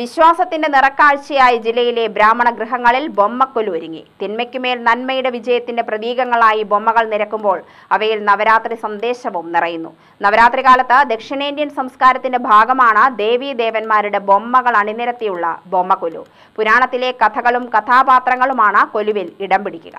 വിശ്വാസത്തിന്റെ നിറക്കാഴ്ചയായി ജില്ലയിലെ ബ്രാഹ്മണ ഗൃഹങ്ങളിൽ ബൊമ്മക്കൊലു ഒരുങ്ങി തിന്മയ്ക്കുമേൽ നന്മയുടെ വിജയത്തിന്റെ പ്രതീകങ്ങളായി ബൊമ്മകൾ നിരക്കുമ്പോൾ അവയിൽ നവരാത്രി സന്ദേശവും നിറയുന്നു നവരാത്രി കാലത്ത് ദക്ഷിണേന്ത്യൻ സംസ്കാരത്തിന്റെ ഭാഗമാണ് ദേവീ ദേവന്മാരുടെ ബൊമ്മകൾ അണിനിരത്തിയുള്ള ബൊമ്മക്കൊലു പുരാണത്തിലെ കഥകളും കഥാപാത്രങ്ങളുമാണ് കൊലുവിൽ ഇടം പിടിക്കുക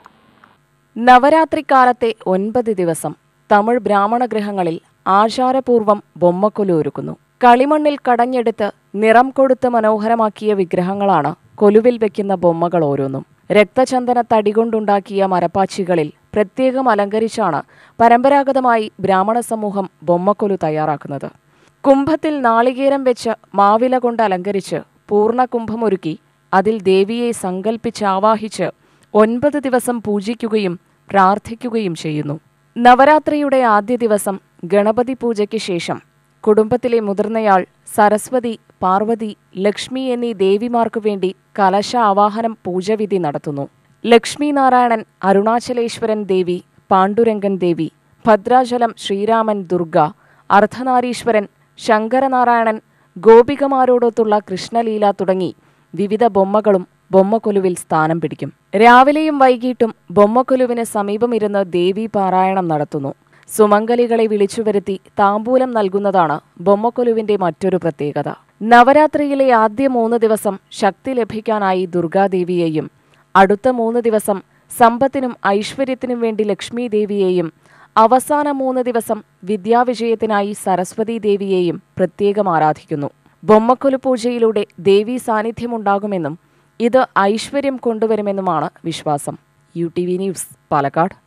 കാലത്തെ ഒൻപത് ദിവസം തമിഴ് ബ്രാഹ്മണ ഗൃഹങ്ങളിൽ ആചാരപൂർവം ബൊമ്മക്കൊലു ഒരുക്കുന്നു കളിമണ്ണിൽ കടഞ്ഞെടുത്ത് നിറം കൊടുത്ത് മനോഹരമാക്കിയ വിഗ്രഹങ്ങളാണ് കൊലുവിൽ വെക്കുന്ന ബൊമ്മകൾ ഓരോന്നും രക്തചന്ദന കൊണ്ടുണ്ടാക്കിയ മരപ്പാച്ചികളിൽ പ്രത്യേകം അലങ്കരിച്ചാണ് പരമ്പരാഗതമായി ബ്രാഹ്മണ സമൂഹം ബൊമ്മക്കൊലു തയ്യാറാക്കുന്നത് കുംഭത്തിൽ നാളികേരം വെച്ച് മാവില കൊണ്ട് അലങ്കരിച്ച് പൂർണ്ണ കുംഭമൊരുക്കി അതിൽ ദേവിയെ സങ്കല്പിച്ച് ആവാഹിച്ച് ഒൻപത് ദിവസം പൂജിക്കുകയും പ്രാർത്ഥിക്കുകയും ചെയ്യുന്നു നവരാത്രിയുടെ ആദ്യ ദിവസം ഗണപതി പൂജയ്ക്ക് ശേഷം കുടുംബത്തിലെ മുതിർന്നയാൾ സരസ്വതി പാർവതി ലക്ഷ്മി എന്നീ ദേവിമാർക്കു വേണ്ടി കലശ ആവാഹനം പൂജവിധി നടത്തുന്നു ലക്ഷ്മി നാരായണൻ അരുണാചലേശ്വരൻ ദേവി പാണ്ഡുരംഗൻ ദേവി ഭദ്രാചലം ശ്രീരാമൻ ദുർഗ അർദ്ധനാരീശ്വരൻ ശങ്കരനാരായണൻ ഗോപികമാരോടൊത്തുള്ള കൃഷ്ണലീല തുടങ്ങി വിവിധ ബൊമ്മകളും ബൊമ്മക്കൊലുവിൽ സ്ഥാനം പിടിക്കും രാവിലെയും വൈകിട്ടും ബൊമ്മക്കൊലുവിന് സമീപമിരുന്ന് ദേവി പാരായണം നടത്തുന്നു സുമംഗലികളെ വിളിച്ചുവരുത്തി താമ്പൂലം നൽകുന്നതാണ് ബൊമ്മക്കൊലുവിന്റെ മറ്റൊരു പ്രത്യേകത നവരാത്രിയിലെ ആദ്യ മൂന്ന് ദിവസം ശക്തി ലഭിക്കാനായി ദുർഗാദേവിയെയും അടുത്ത മൂന്ന് ദിവസം സമ്പത്തിനും ഐശ്വര്യത്തിനും വേണ്ടി ലക്ഷ്മി ദേവിയെയും അവസാന മൂന്ന് ദിവസം വിദ്യാവിജയത്തിനായി സരസ്വതി ദേവിയെയും പ്രത്യേകം ആരാധിക്കുന്നു ബൊമ്മക്കൊലു പൂജയിലൂടെ ദേവി സാന്നിധ്യമുണ്ടാകുമെന്നും ഇത് ഐശ്വര്യം കൊണ്ടുവരുമെന്നുമാണ് വിശ്വാസം U T V news Palakkad